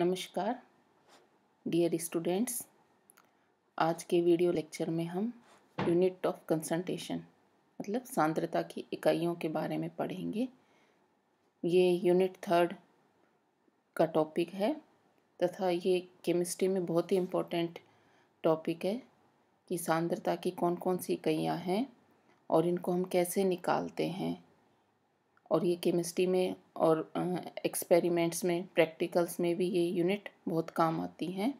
नमस्कार dear students आज के वीडियो लेक्चर में हम यूनिट ऑफ कंसंट्रेशन मतलब सांद्रता की इकाइयों के बारे में पढ़ेंगे ये यूनिट थर्ड का टॉपिक है तथा ये केमिस्ट्री में बहुत ही इम्पोर्टेंट टॉपिक है कि सांद्रता की कौन कौन सी इकाइयाँ हैं और इनको हम कैसे निकालते हैं और ये केमिस्ट्री में और एक्सपेरिमेंट्स में प्रैक्टिकल्स में भी ये यूनिट बहुत काम आती हैं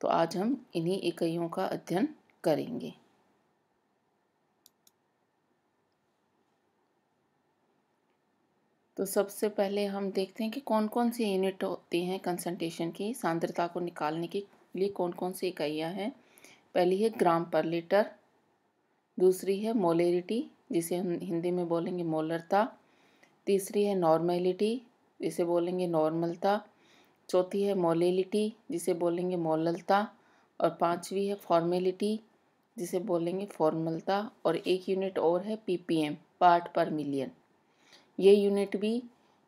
तो आज हम इन्हीं इकाइयों का अध्ययन करेंगे तो सबसे पहले हम देखते हैं कि कौन कौन सी यूनिट होती हैं कंसंट्रेशन की सांद्रता को निकालने के लिए कौन कौन सी इकाइयाँ हैं पहली है ग्राम पर लीटर दूसरी है मोलेरिटी जिसे हम हिंदी में बोलेंगे मोलरता तीसरी है नॉर्मेलिटी जिसे बोलेंगे नॉर्मलता चौथी है मोलेलिटी जिसे बोलेंगे मोललता और पांचवी है फॉर्मेलिटी जिसे बोलेंगे फॉर्मलता और एक यूनिट और है पीपीएम पार्ट पर मिलियन ये यूनिट भी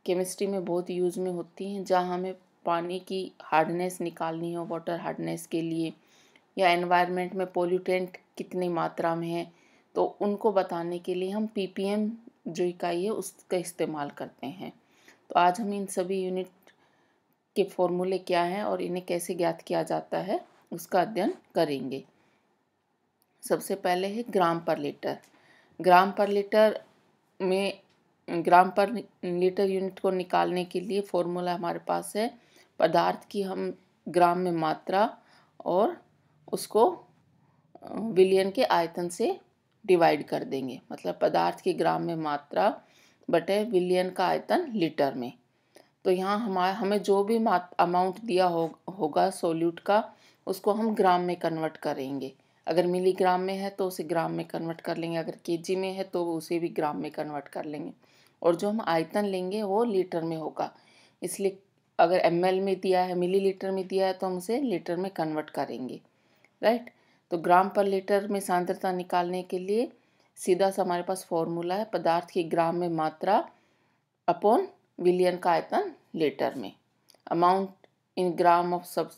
केमिस्ट्री में बहुत यूज़ में होती हैं जहाँ हमें पानी की हार्डनेस निकालनी हो वाटर हार्डनेस के लिए या एनवायरनमेंट में पोल्यूटेंट कितनी मात्रा में है तो उनको बताने के लिए हम पीपीएम जो इकाई है उसका इस्तेमाल करते हैं तो आज हम इन सभी यूनिट के फॉर्मूले क्या हैं और इन्हें कैसे ज्ञात किया जाता है उसका अध्ययन करेंगे सबसे पहले है ग्राम पर लीटर ग्राम पर लीटर में ग्राम पर लीटर यूनिट को निकालने के लिए फॉर्मूला हमारे पास है पदार्थ की हम ग्राम में मात्रा और उसको विलियन के आयतन से डिवाइड कर देंगे मतलब पदार्थ की ग्राम में मात्रा बटे विलियन का आयतन लीटर में तो यहाँ हमारा हमें जो भी अमाउंट दिया हो, होगा सोल्यूट का उसको हम ग्राम में कन्वर्ट करेंगे अगर मिलीग्राम में है तो उसे ग्राम में कन्वर्ट कर लेंगे अगर केजी में है तो उसे भी ग्राम में कन्वर्ट कर लेंगे और जो हम आयतन लेंगे वो लीटर में होगा इसलिए अगर एम में दिया है मिली में दिया है तो हम उसे लीटर में कन्वर्ट करेंगे राइट तो ग्राम पर लीटर में सांद्रता निकालने के लिए सीधा सा हमारे पास फॉर्मूला है पदार्थ की ग्राम में मात्रा अपॉन विलियन का आयतन लीटर में amount in gram of sub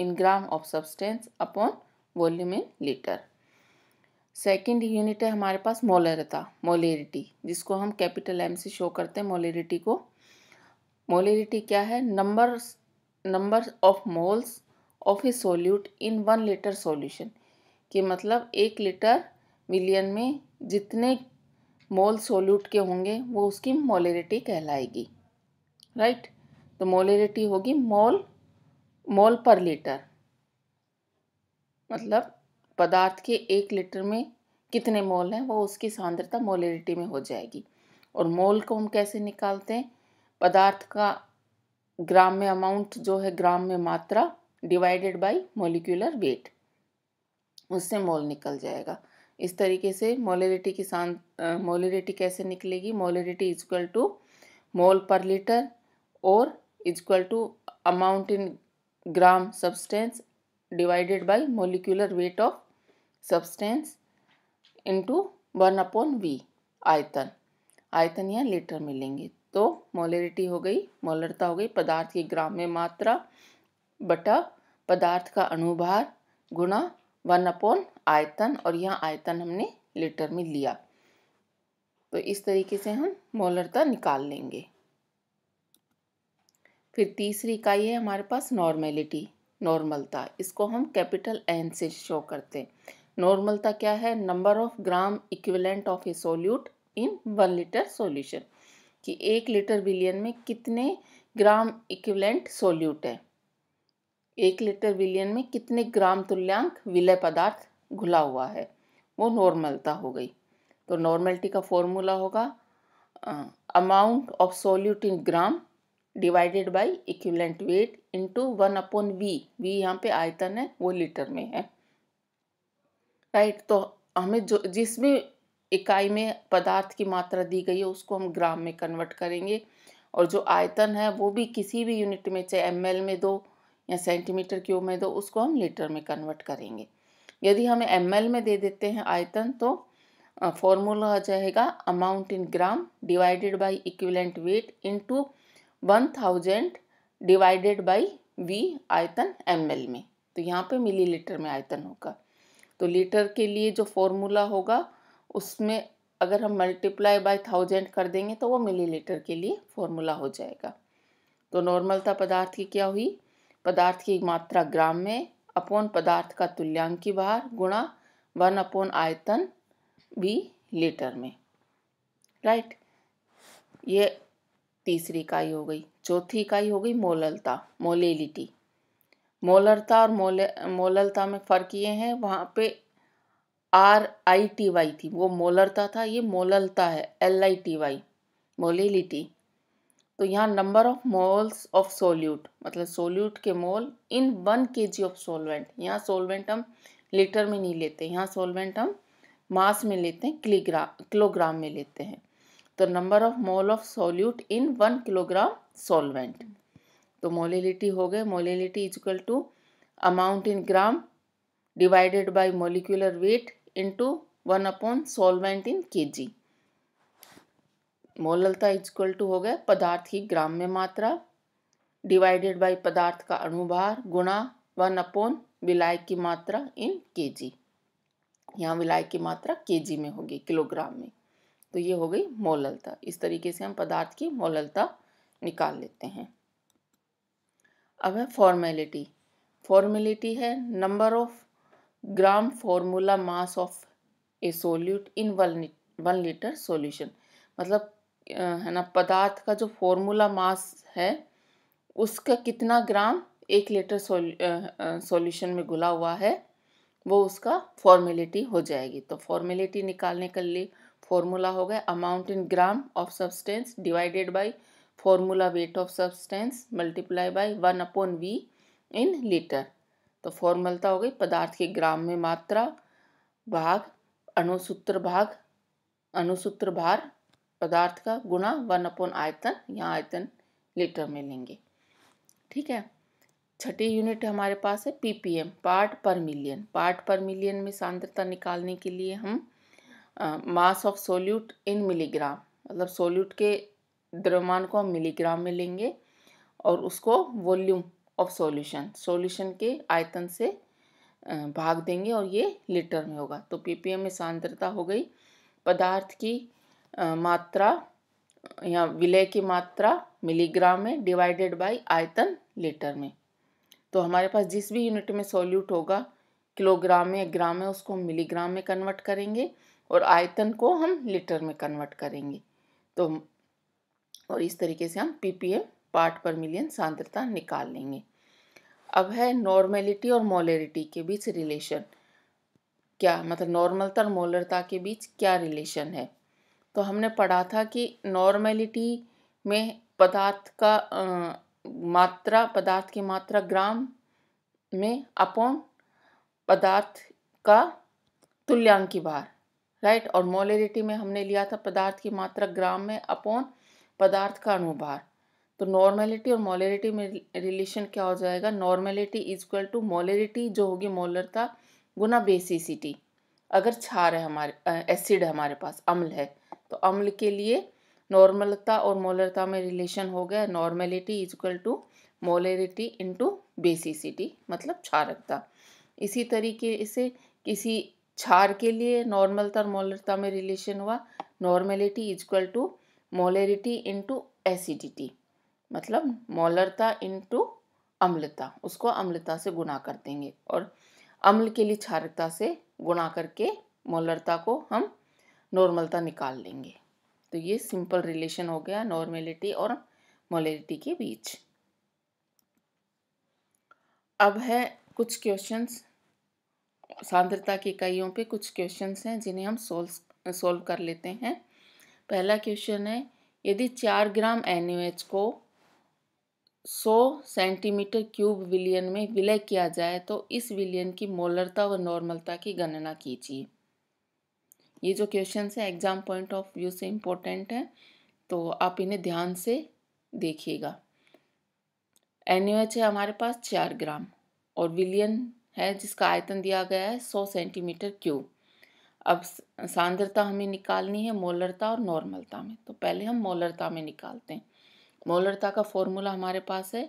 in gram of substance upon volume in litre second unit है हमारे पास मोलरता मोलेरिटी जिसको हम कैपिटल एम से शो करते हैं मोलेरिटी को मोलेरिटी क्या है number number of moles of a solute in one litre solution कि मतलब एक लीटर मिलियन में जितने मोल सोल्यूट के होंगे वो उसकी मोलेरिटी कहलाएगी राइट तो मोलेरिटी होगी मोल मोल पर लीटर मतलब पदार्थ के एक लीटर में कितने मोल हैं वो उसकी सांद्रता मोलेरिटी में हो जाएगी और मोल को हम कैसे निकालते हैं पदार्थ का ग्राम में अमाउंट जो है ग्राम में मात्रा डिवाइडेड बाय मोलिकुलर वेट उससे मोल निकल जाएगा इस तरीके से मोलरिटी की शांत मोलरिटी कैसे निकलेगी मोलिरिटी equal to mole per litre और equal to amount in gram substance divided by molecular weight of substance into one upon V आयतन आयतन या लीटर मिलेंगे तो मोलरिटी हो गई मोलरता हो गई पदार्थ की ग्राम में मात्रा बटा पदार्थ का अनुभार गुणा वन अपॉन आयतन और यह आयतन हमने लीटर में लिया तो इस तरीके से हम मोलरता निकाल लेंगे फिर तीसरी इकाई है हमारे पास नॉर्मेलिटी नॉर्मलता इसको हम कैपिटल एन से शो करते हैं नॉर्मलता क्या है number of gram equivalent of a solute in one litre solution कि एक लीटर बिलियन में कितने ग्राम इक्विवेलेंट सोल्यूट है एक लीटर विलियन में कितने ग्राम तुल्यांक विलय पदार्थ घुला हुआ है वो नॉर्मलता हो गई तो नॉर्मलिटी का फॉर्मूला होगा amount of solute in gram divided by equivalent weight to one upon V V यहाँ पे आयतन है वो लीटर में है राइट right, तो हमें जो जिस भी इकाई में पदार्थ की मात्रा दी गई है उसको हम ग्राम में कन्वर्ट करेंगे और जो आयतन है वो भी किसी भी यूनिट में चाहे एम में दो या सेंटीमीटर क्यूब में दो तो उसको हम लीटर में कन्वर्ट करेंगे यदि हम एम में दे देते हैं आयतन तो फॉर्मूला आ जाएगा amount in gram divided by equivalent weight into one thousand divided by V आयतन एम में तो यहाँ पे मिलीलीटर में आयतन होगा तो लीटर के लिए जो फॉर्मूला होगा उसमें अगर हम मल्टीप्लाई बाय थाउजेंड कर देंगे तो वो मिलीलीटर के लिए फॉर्मूला हो जाएगा तो नॉर्मलता पदार्थ की क्या हुई पदार्थ की मात्रा ग्राम में अपॉन पदार्थ का तुल्यांक की भार गुणा वन अपॉन आयतन भी लीटर में राइट ये तीसरी इकाई हो गई चौथी इकाई हो गई मोललता मोलेलिटी मोलरता और मोले मोललता में फ़र्क ये है वहाँ पे आर आई टी वाई थी वो मोलरता था ये मोललता है L I T Y molality तो यहाँ number of moles of solute मतलब सोल्यूट के mole in one K G of solvent यहाँ सोलवेंट हम लीटर में नहीं लेते यहाँ सोलवेंट हम मास में लेते हैं किलोग्राम किलोग्राम में लेते हैं तो number of mole of solute in one kilogram solvent तो मोलिलिटी हो गए molality equal to amount in gram divided by molecular weight to one upon solvent in K G मोललता equal to हो गया पदार्थ की ग्राम में मात्रा डिवाइडेड बाय पदार्थ का अणुभार गुणा वन अपोन विलाय की मात्रा इन केजी यहाँ विलाय की मात्रा केजी में होगी किलोग्राम में तो ये हो गई मोललता इस तरीके से हम पदार्थ की मोललता निकाल लेते हैं अब है फॉर्मेलिटी फॉर्मेलिटी है number of gram formula mass of a solute in one one litre solution मतलब है ना पदार्थ का जो फॉर्मूला मास है उसका कितना ग्राम एक लीटर सॉल्यूशन में घुला हुआ है वो उसका फॉर्मेलिटी हो जाएगी तो फॉर्मेलिटी निकालने के लिए फॉर्मूला हो गया amount in gram of substance divided by formula weight of substance multiply by one upon V in litre तो फॉर्मलता हो गई पदार्थ के ग्राम में मात्रा भाग अनुसूत्र भाग अनुसूत्र भार पदार्थ का गुणा वन अपॉन आयतन या आयतन लीटर में लेंगे ठीक है छठी यूनिट हमारे पास है PPM part per million part per million में सांद्रता निकालने के लिए हम mass of solute in milligram मतलब सोल्यूट के द्रव्यमान को हम मिलीग्राम में लेंगे और उसको वॉल्यूम ऑफ सॉल्यूशन सॉल्यूशन के आयतन से भाग देंगे और ये लीटर में होगा तो पीपीएम में सांद्रता हो गई पदार्थ की मात्रा या विलय की मात्रा मिलीग्राम में डिवाइडेड बाय आयतन लीटर में तो हमारे पास जिस भी यूनिट में सॉल्यूट होगा किलोग्राम में ग्राम में उसको हम मिलीग्राम में कन्वर्ट करेंगे और आयतन को हम लीटर में कन्वर्ट करेंगे तो और इस तरीके से हम पीपीएम पार्ट पर मिलियन सांद्रता निकाल लेंगे अब है नॉर्मेलिटी और मोलरिटी के बीच रिलेशन क्या मतलब नॉर्मलता और मोलरता के बीच क्या रिलेशन है तो हमने पढ़ा था कि नॉर्मेलिटी में पदार्थ का मात्रा पदार्थ की मात्रा ग्राम में अपॉन पदार्थ का की भार राइट और मोलरिटी में हमने लिया था पदार्थ की मात्रा ग्राम में अपॉन पदार्थ का अनुभार तो नॉर्मेलिटी और मोलरिटी में रिलेशन क्या हो जाएगा नॉर्मेलिटी इक्वल टू मोलरिटी जो होगी मोलरता गुना बेसिसिटी अगर छार है हमारे एसिड है हमारे पास अम्ल है तो अम्ल के लिए नॉर्मलता और मोलरता में रिलेशन हो गया normality is equal to molarity into basicity मतलब क्षारकता इसी तरीके से किसी क्षार के लिए नॉर्मलता और मोलरता में रिलेशन हुआ normality is equal to molarity into acidity मतलब मोलरता इंटू अम्लता उसको अम्लता से गुना कर देंगे और अम्ल के लिए क्षारकता से गुना करके मोलरता को हम नॉर्मलता निकाल लेंगे तो ये सिंपल रिलेशन हो गया नॉर्मेलिटी और मोलिटी के बीच अब है कुछ क्वेश्चंस सांद्रता की इकाइयों पे कुछ क्वेश्चंस हैं जिन्हें हम सोल्व सोल्व कर लेते हैं पहला क्वेश्चन है यदि चार ग्राम एन को सौ सेंटीमीटर क्यूब विलियन में विलय किया जाए तो इस विलियन की मोलरता व नॉर्मलता की गणना कीजिए ये जो क्वेश्चन है एग्ज़ाम पॉइंट ऑफ व्यू से इम्पोर्टेंट है तो आप इन्हें ध्यान से देखिएगा एन है हमारे पास चार ग्राम और विलियन है जिसका आयतन दिया गया है सौ सेंटीमीटर क्यूब अब सांद्रता हमें निकालनी है मोलरता और नॉर्मलता में तो पहले हम मोलरता में निकालते हैं मोलरता का फॉर्मूला हमारे पास है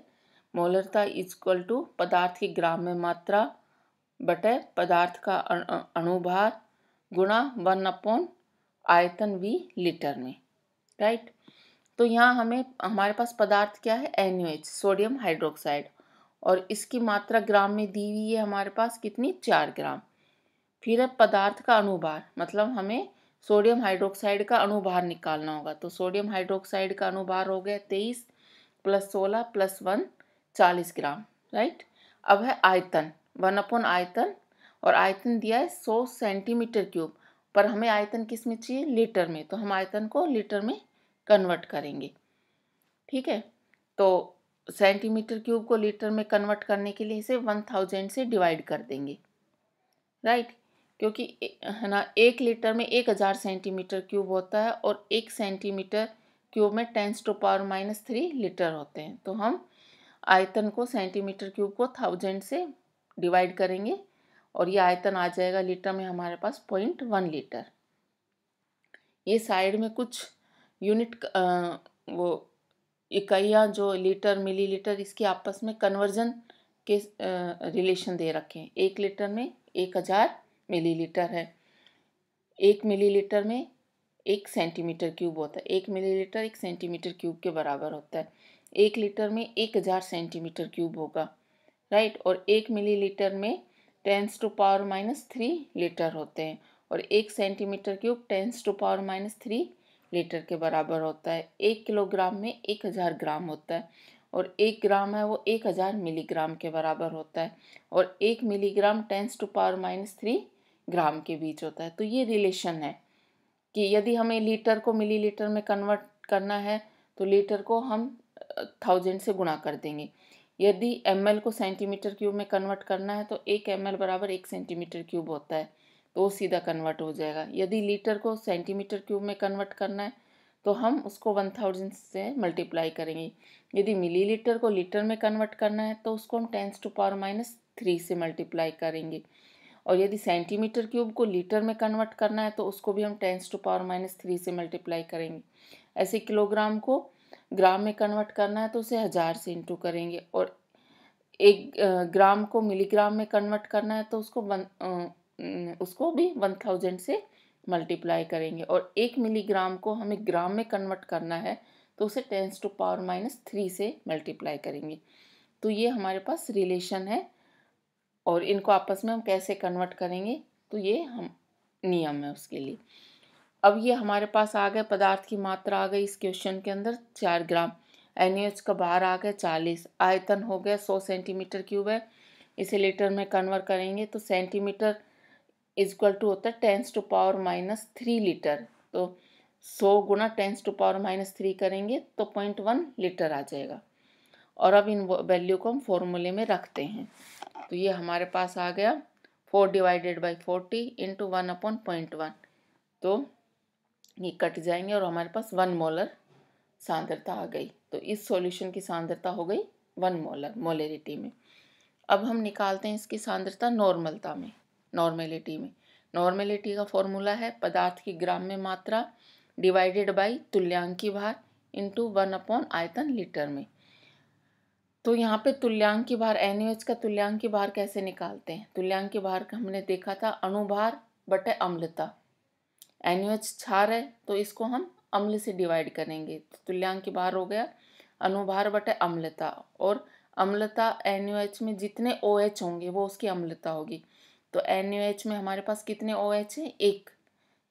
मोलरता इजक्वल टू पदार्थ की ग्राम में मात्रा बटे पदार्थ का अणुभार गुणा वन अपॉन आयतन वी लीटर में राइट तो यहाँ हमें हमारे पास पदार्थ क्या है एन सोडियम हाइड्रोक्साइड और इसकी मात्रा ग्राम में दी हुई है हमारे पास कितनी चार ग्राम फिर है पदार्थ का अनुभार मतलब हमें सोडियम हाइड्रोक्साइड का अनुभार निकालना होगा तो सोडियम हाइड्रोक्साइड का अनुभार हो गया तेईस प्लस सोलह प्लस वन चालीस ग्राम राइट अब है आयतन वन अपन आयतन और आयतन दिया है सौ सेंटीमीटर क्यूब पर हमें आयतन किस में चाहिए लीटर में तो हम आयतन को लीटर में कन्वर्ट करेंगे ठीक है तो सेंटीमीटर क्यूब को लीटर में कन्वर्ट करने के लिए इसे वन थाउजेंड से डिवाइड कर देंगे राइट क्योंकि है ना एक लीटर में एक हज़ार सेंटीमीटर क्यूब होता है और एक सेंटीमीटर क्यूब में tens to power minus three litre होते हैं तो हम आयतन को सेंटीमीटर क्यूब को थाउजेंड से डिवाइड करेंगे और ये आयतन आ जाएगा लीटर में हमारे पास पॉइंट वन लीटर ये साइड में कुछ यूनिट वो इकाइयाँ जो लीटर मिलीलीटर इसके आपस में कन्वर्जन के रिलेशन दे रखे हैं एक लीटर में एक हज़ार लीटर है एक मिलीलीटर में एक सेंटीमीटर क्यूब होता है एक मिलीलीटर एक सेंटीमीटर क्यूब के बराबर होता है एक लीटर में एक हज़ार सेंटीमीटर क्यूब होगा राइट और एक मिलीलीटर में tens to power minus three litre होते हैं और एक centimetre cube tens to power minus three litre के बराबर होता है एक किलोग्राम में एक हज़ार ग्राम होता है और एक ग्राम है वो एक हज़ार मिलीग्राम के बराबर होता है और एक milligram tens to power minus three gram के बीच होता है तो ये रिलेशन है कि यदि हमें लीटर को लीटर में कन्वर्ट करना है तो लीटर को हम थाउजेंड से गुणा कर देंगे यदि एम को सेंटीमीटर क्यूब में कन्वर्ट करना है तो एक एम बराबर एक सेंटीमीटर क्यूब होता है तो वो सीधा कन्वर्ट हो जाएगा यदि लीटर को सेंटीमीटर क्यूब में कन्वर्ट करना है तो हम उसको वन थाउजेंड से मल्टीप्लाई करेंगे यदि मिलीलीटर को लीटर में कन्वर्ट करना है तो उसको हम tens to power minus three से मल्टीप्लाई करेंगे और यदि सेंटीमीटर क्यूब को लीटर में कन्वर्ट करना है तो उसको भी हम tens to power minus three से मल्टीप्लाई करेंगे ऐसे किलोग्राम को ग्राम में कन्वर्ट करना है तो उसे हज़ार से इंटू करेंगे और एक ग्राम को मिलीग्राम में कन्वर्ट करना है तो उसको वन उसको भी वन थाउजेंड से मल्टीप्लाई करेंगे और एक मिलीग्राम को हमें ग्राम में कन्वर्ट करना है तो उसे tens to power minus three से मल्टीप्लाई करेंगे तो ये हमारे पास रिलेशन है और इनको आपस में हम कैसे कन्वर्ट करेंगे तो ये हम नियम है उसके लिए अब ये हमारे पास आ गए पदार्थ की मात्रा आ गई इस क्वेश्चन के अंदर चार ग्राम एन का बाहर आ गया चालीस आयतन हो गया सौ सेंटीमीटर क्यूब है इसे लीटर में कन्वर्ट करेंगे तो सेंटीमीटर इजक्ल टू होता है tens to power minus three litre तो सौ गुना tens to power minus three करेंगे तो पॉइंट वन लीटर आ जाएगा और अब इन वैल्यू को हम फॉर्मूले में रखते हैं तो ये हमारे पास आ गया four divided by forty into one upon point one तो ये कट जाएंगे और हमारे पास वन मोलर सांद्रता आ गई तो इस सॉल्यूशन की सांद्रता हो गई वन मोलर मोलरिटी में अब हम निकालते हैं इसकी सांद्रता नॉर्मलता में नॉर्मेलिटी में नॉर्मेलिटी का फॉर्मूला है पदार्थ की ग्राम में मात्रा डिवाइडेड बाई तुल्यांक की भार इंटू वन अपॉन आयतन लीटर में तो यहाँ पे तुल्यांक की भार एन का तुल्यांक की भार कैसे निकालते हैं तुल्यांक की भार हमने देखा था अणुभार बटे अम्लता एन छार है तो इसको हम अम्ल से डिवाइड करेंगे तो तुल्यांक के बाहर हो गया अनुभार बटे अम्लता और अम्लता एन में जितने ओ OH होंगे वो उसकी अम्लता होगी तो एन में हमारे पास कितने ओ OH हैं एक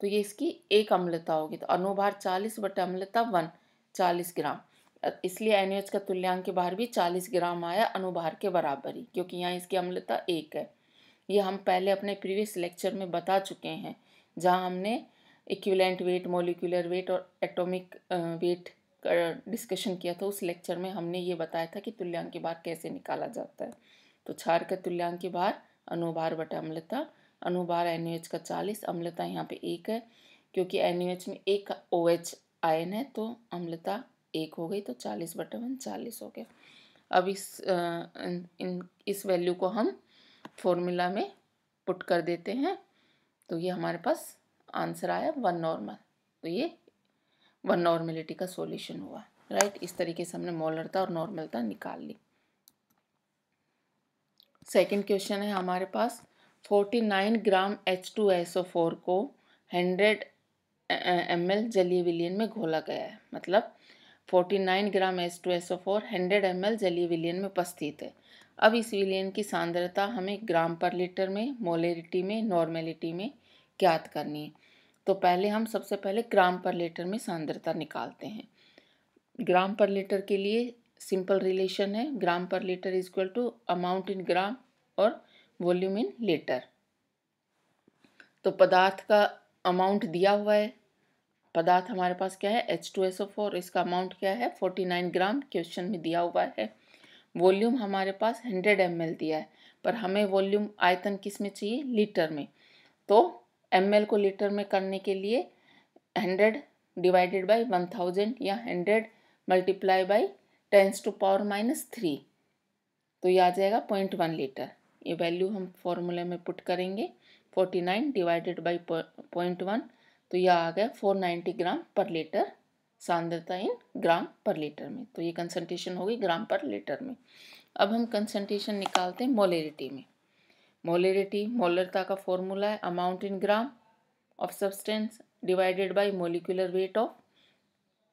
तो ये इसकी एक अम्लता होगी तो अनुभार चालीस बटे अम्लता वन चालीस ग्राम इसलिए एन का तुल्यांक के बाहर भी चालीस ग्राम आया अनुभार के बराबर ही क्योंकि यहाँ इसकी अम्लता एक है ये हम पहले अपने प्रीवियस लेक्चर में बता चुके हैं जहाँ हमने इक्विलेंट वेट मोलिकुलर वेट और एटॉमिक वेट का डिस्कशन किया था उस लेक्चर में हमने ये बताया था कि तुल्यांक के बार कैसे निकाला जाता है तो छार का तुल्यांक के बार अनुभार बटा अम्लता अनुभार एन का चालीस अम्लता यहाँ पे एक है क्योंकि एन में एक ओ एच आयन है तो अम्लता एक हो गई तो चालीस बटा वन चालीस हो गया अब इस इन इस वैल्यू को हम फॉर्मूला में पुट कर देते हैं तो ये हमारे पास आंसर आया वन नॉर्मल तो ये वन नॉर्मेलिटी का सॉल्यूशन हुआ राइट इस तरीके से हमने मोलरता और नॉर्मलता निकाल ली सेकंड क्वेश्चन है हमारे पास forty nine gram H two S O four को हंड्रेड एम एल जलीय विलियन में घोला गया है मतलब forty nine gram H two S O four hundred M L जलीय विलियन में उपस्थित है अब इस विलियन की सांद्रता हमें ग्राम पर लीटर में मोलेरिटी में नॉर्मेलिटी में ज्ञात करनी है तो पहले हम सबसे पहले ग्राम पर लीटर में सांद्रता निकालते हैं ग्राम पर लीटर के लिए सिंपल रिलेशन है gram per litre is equal to amount in gram और वॉल्यूम इन लीटर तो पदार्थ का अमाउंट दिया हुआ है पदार्थ हमारे पास क्या है H two S O four इसका अमाउंट क्या है फोर्टी नाइन ग्राम क्वेश्चन में दिया हुआ है वॉल्यूम हमारे पास हंड्रेड एम दिया है पर हमें वॉल्यूम आयतन किस में चाहिए लीटर में तो एम को लीटर में करने के लिए hundred divided by one thousand या hundred multiply by tens to power minus three तो ये आ जाएगा पॉइंट वन लीटर ये वैल्यू हम फॉर्मूले में पुट करेंगे forty nine divided by point one तो यह आ गया फोर नाइन्टी ग्राम पर लीटर सांद्रता इन ग्राम पर लीटर में तो ये कंसनट्रेशन होगी ग्राम पर लीटर में अब हम कंसनट्रेशन निकालते हैं मोलेरिटी में मोलरिटी मोलरता का फॉर्मूला है amount in gram of substance divided by molecular weight of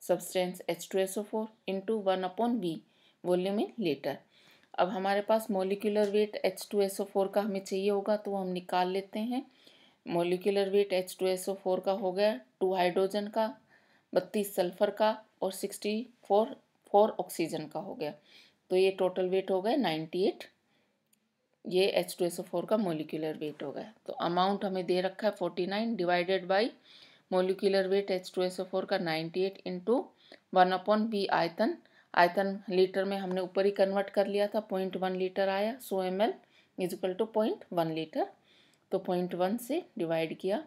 substance H two S O four into one upon V volume in litre अब हमारे पास molecular weight H two S O four का हमें चाहिए होगा तो वो हम निकाल लेते हैं molecular weight H two S O four का हो गया टू हाइड्रोजन का बत्तीस सल्फर का और सिक्सटी फोर फोर ऑक्सीजन का हो गया तो ये टोटल वेट हो गया नाइन्टी एट ये H two S O four का मोलिकुलर वेट होगा तो अमाउंट हमें दे रखा है forty nine divided by molecular weight H two S O four का ninety eight into one upon V आयतन आयतन लीटर में हमने ऊपर ही कन्वर्ट कर लिया था पॉइंट वन लीटर आया सो M L equal to point one litre तो पॉइंट वन से डिवाइड किया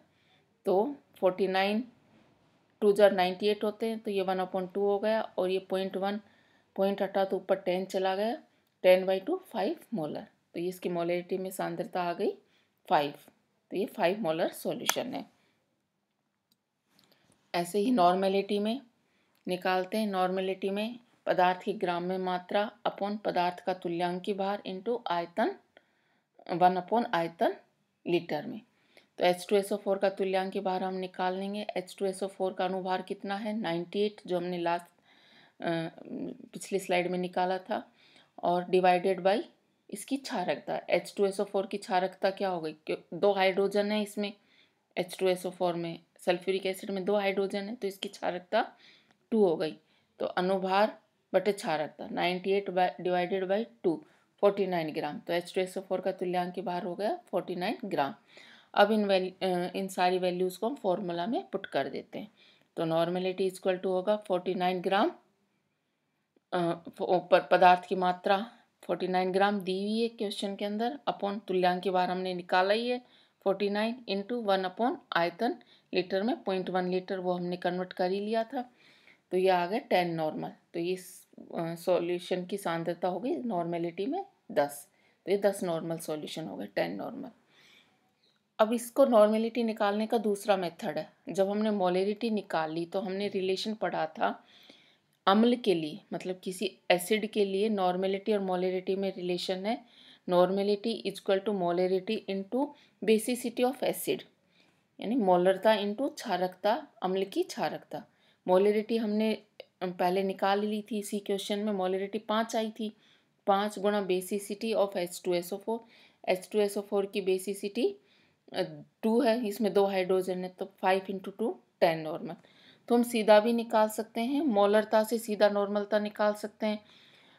तो फोर्टी नाइन टू जर नाइन्टी एट होते हैं तो ये वन अपॉन टू हो गया और ये पॉइंट वन पॉइंट हटा तो ऊपर टेन चला गया ten by two five molar तो ये इसकी मोलरिटी में सांद्रता आ गई फाइव तो ये फाइव मोलर सॉल्यूशन है ऐसे ही नॉर्मेलिटी में निकालते हैं नॉर्मेलिटी में पदार्थ की में मात्रा अपॉन पदार्थ का तुल्यांकी भार इंटू आयतन वन अपॉन आयतन लीटर में तो H two S O four का तुल्यांक भार हम निकाल लेंगे H two S O four का अनुभार कितना है नाइन्टी एट जो हमने लास्ट पिछली स्लाइड में निकाला था और डिवाइडेड बाई इसकी क्षारकता H two S O four की क्षारकता क्या हो गई दो हाइड्रोजन है इसमें H two S O four में सल्फ्यूरिक एसिड में दो हाइड्रोजन है तो इसकी क्षारकता टू हो गई तो अनुभार बटे क्षारकता ninety eight by divided by two forty nine gram तो H two S O four का तुल्यांक भार हो गया फोर्टी नाइन ग्राम अब इन वैल्यू इन सारी वैल्यूज़ को हम फॉर्मूला में पुट कर देते हैं तो नॉर्मेलिटी इक्वल टू होगा फोर्टी नाइन ग्राम पदार्थ की मात्रा फोर्टी नाइन ग्राम दी हुई है क्वेश्चन के अंदर अपॉन तुल्यांक की बार हमने निकाला ही है forty nine into one upon आयतन लीटर में पॉइंट वन लीटर वो हमने कन्वर्ट कर ही लिया था तो ये आ गया टेन नॉर्मल तो ये सॉल्यूशन की सांद्रता हो गई नॉर्मेलिटी में दस तो ये दस नॉर्मल सॉल्यूशन हो गए टेन नॉर्मल अब इसको नॉर्मेलिटी निकालने का दूसरा मेथड है जब हमने मोलेरिटी निकाली तो हमने रिलेशन पढ़ा था अम्ल के लिए मतलब किसी एसिड के लिए नॉर्मेलिटी और मोलरिटी में रिलेशन है normality equal to molarity into basicity of acid यानी मोलरता इंटू क्षारकता अम्ल की क्षारकता मोलरिटी हमने पहले निकाल ली थी इसी क्वेश्चन में मोलरिटी पाँच आई थी पाँच गुणा basicity of H two S O four H two S O four की बेसिसिटी टू है इसमें दो हाइड्रोजन है तो five into two ten normal तो हम सीधा भी निकाल सकते हैं मोलरता से सीधा नॉर्मलता निकाल सकते हैं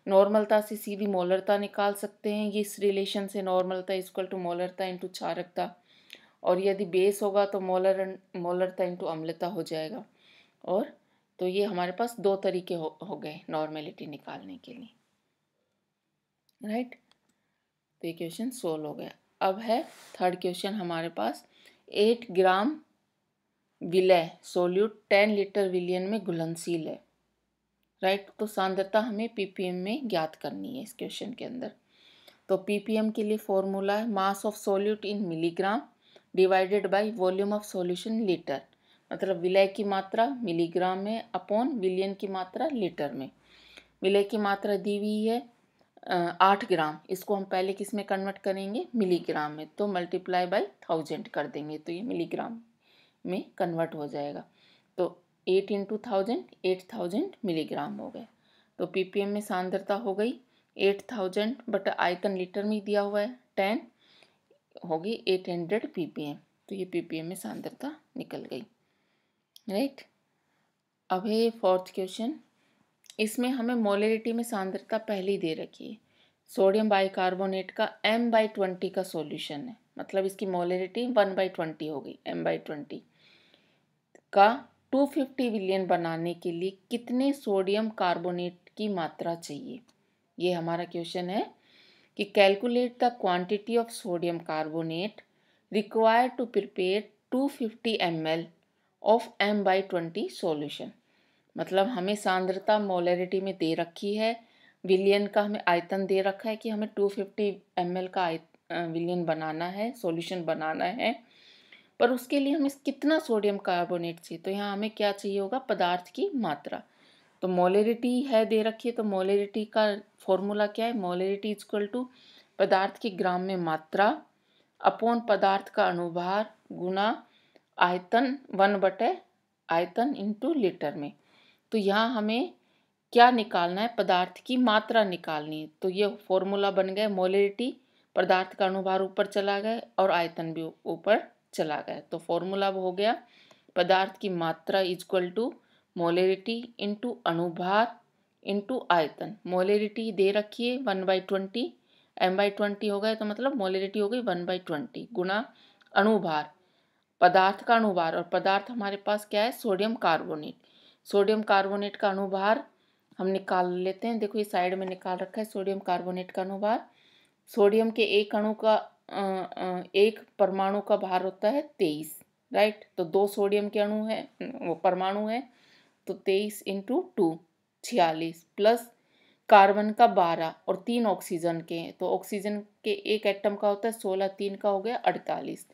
नॉर्मलता से सीधी मोलरता निकाल सकते हैं ये इस रिलेशन से नॉर्मलता इजक्ल टू मोलरता इंटू चारकता और यदि बेस होगा तो मोलर मोलरता इंटू अम्लता हो जाएगा और तो ये हमारे पास दो तरीके हो, हो गए नॉर्मेलिटी निकालने के लिए राइट right? तो ये क्वेश्चन सोल्व हो गया अब है थर्ड क्वेश्चन हमारे पास एट ग्राम विलय सोल्यूट टेन लीटर विलियन में घुलनशील है राइट तो सांद्रता हमें पीपीएम में ज्ञात करनी है इस क्वेश्चन के अंदर तो पीपीएम के लिए फॉर्मूला है mass of solute in milligram divided by volume of solution litre मतलब विलय की मात्रा मिलीग्राम में अपॉन विलियन की मात्रा लीटर में विलय की मात्रा दी हुई है आठ ग्राम इसको हम पहले किस में कन्वर्ट करेंगे मिलीग्राम में तो मल्टीप्लाई बाय थाउजेंड कर देंगे तो ये मिलीग्राम में कन्वर्ट हो जाएगा तो eight into thousand eight thousand milligram हो गए तो पीपीएम में सांद्रता हो गई एट थाउजेंड बट आयतन लीटर में दिया हुआ है टेन होगी एट हंड्रेड पीपीएम तो ये पीपीएम में सांद्रता निकल गई राइट अब है फोर्थ क्वेश्चन इसमें हमें मोलरिटी में सांद्रता पहले ही दे रखी है सोडियम बाइकार्बोनेट का एम बाई ट्वेंटी का सॉल्यूशन है मतलब इसकी मोलरिटी वन बाई ट्वेंटी हो गई एम बाई ट्वेंटी का 250 बिलियन बनाने के लिए कितने सोडियम कार्बोनेट की मात्रा चाहिए ये हमारा क्वेश्चन है कि calculate the quantity of sodium carbonate required to prepare 250 fifty of M by twenty solution मतलब हमें सांद्रता मोलरिटी में दे रखी है विलियन का हमें आयतन दे रखा है कि हमें 250 फिफ्टी का विलियन बनाना है सॉल्यूशन बनाना है पर उसके लिए हमें कितना सोडियम कार्बोनेट चाहिए तो यहाँ हमें क्या चाहिए होगा पदार्थ की मात्रा तो मोलेरिटी है दे रखी है तो मोलेरिटी का फॉर्मूला क्या है मोलेरिटी इक्वल टू पदार्थ की ग्राम में मात्रा अपोन पदार्थ का अनुभार गुना आयतन वन बटे आयतन इंटू लीटर में तो यहाँ हमें क्या निकालना है पदार्थ की मात्रा निकालनी है तो ये फॉर्मूला बन गया मोलेरिटी पदार्थ का अनुभार ऊपर चला गया और आयतन भी ऊपर चला गया तो फॉर्मूला हो गया पदार्थ की मात्रा इजक्वल टू मोलेरिटी इंटू अनुभार इंटू आयतन मोलेरिटी दे रखी है one by twenty M by twenty हो गए तो मतलब मोलेरिटी हो गई वन बाई ट्वेंटी गुना अनुभार पदार्थ का अनुभार और पदार्थ हमारे पास क्या है सोडियम कार्बोनेट सोडियम कार्बोनेट का अनुभार हम निकाल लेते हैं देखो ये साइड में निकाल रखा है सोडियम कार्बोनेट का अनुभार सोडियम के एक अणु का एक परमाणु का भार होता है तेईस राइट तो दो सोडियम के अणु है वो परमाणु है तो तेईस इंटू टू छियालीस प्लस कार्बन का बारह और तीन ऑक्सीजन के हैं तो ऑक्सीजन के एक एटम का होता है सोलह तीन का हो गया अड़तालीस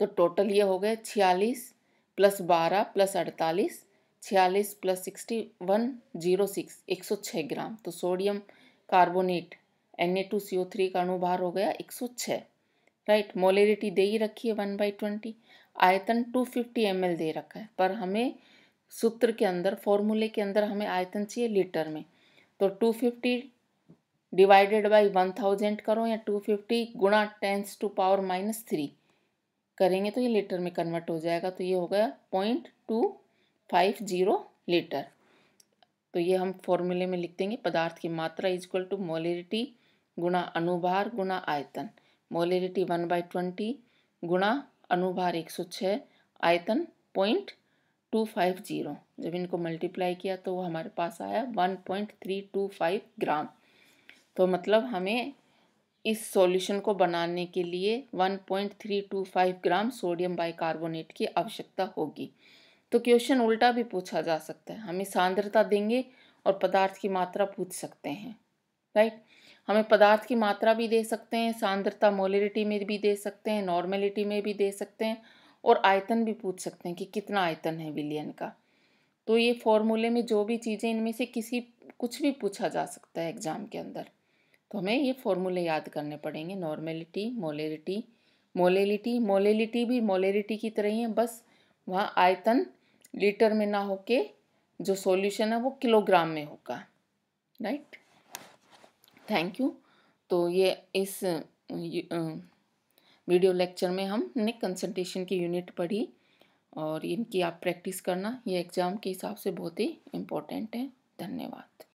तो टोटल ये हो गया छियालीस प्लस बारह प्लस अड़तालीस छियालीस plus sixty one zero six एक सौ छः ग्राम तो sodium carbonate N A two C O three का अनुभार हो गया एक सौ छः राइट मोलेरिटी दे ही रखी है वन बाई ट्वेंटी आयतन टू फिफ्टी एम एल दे रखा है पर हमें सूत्र के अंदर फॉर्मूले के अंदर हमें आयतन चाहिए लीटर में तो two fifty divided by one thousand करो या टू फिफ्टी गुणा tens to power minus three करेंगे तो ये लीटर में कन्वर्ट हो जाएगा तो ये हो गया point two five zero litre तो ये हम फॉर्मूले में लिख देंगे पदार्थ की मात्रा इज इक्वल टू मोलिरिटी गुणा अनुभार गुणा आयतन मोलिडिटी वन बाई ट्वेंटी गुणा अनुभार एक सौ छः आयतन पॉइंट टू फाइव जीरो जब इनको मल्टीप्लाई किया तो वो हमारे पास आया one point three two five gram तो मतलब हमें इस सॉल्यूशन को बनाने के लिए one point three two five gram sodium bicarbonate की आवश्यकता होगी तो क्वेश्चन उल्टा भी पूछा जा सकता है हमें सांद्रता देंगे और पदार्थ की मात्रा पूछ सकते हैं राइट हमें पदार्थ की मात्रा भी दे सकते हैं सांद्रता मोलिरिटी में भी दे सकते हैं नॉर्मेलिटी में भी दे सकते हैं और आयतन भी पूछ सकते हैं कि कितना आयतन है विलियन का तो ये फॉर्मूले में जो भी चीज़ें इनमें से किसी कुछ भी पूछा जा सकता है एग्ज़ाम के अंदर तो हमें ये फॉर्मूले याद करने पड़ेंगे नॉर्मेलिटी मोलेरिटी मोलेलिटी मोलेलिटी भी मोलेरिटी की तरह ही है बस वहाँ आयतन लीटर में ना होके जो सॉल्यूशन है वो किलोग्राम में होगा राइट थैंक यू तो ये इस वीडियो लेक्चर में हमने कंसंट्रेशन की यूनिट पढ़ी और इनकी आप प्रैक्टिस करना ये एग्ज़ाम के हिसाब से बहुत ही इम्पोर्टेंट है धन्यवाद